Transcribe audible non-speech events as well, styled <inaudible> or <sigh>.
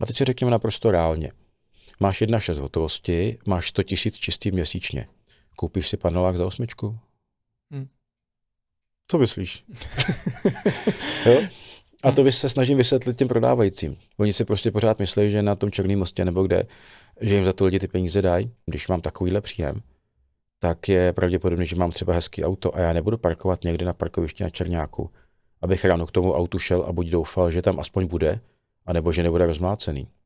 A teď si řekněme naprosto reálně. Máš 1,6 hotovosti, máš 100 tisíc čistý měsíčně. Koupíš si panelák za osmičku? Hmm. Co myslíš? <laughs> jo? A to se snažím vysvětlit těm prodávajícím. Oni si prostě pořád myslí, že na tom Černém mostě nebo kde, že jim za to lidi ty peníze dají. Když mám takovýhle příjem, tak je pravděpodobné, že mám třeba hezký auto a já nebudu parkovat někde na parkovišti na Černáku, abych ráno k tomu autu šel a buď doufal, že tam aspoň bude, anebo že nebude rozmácený.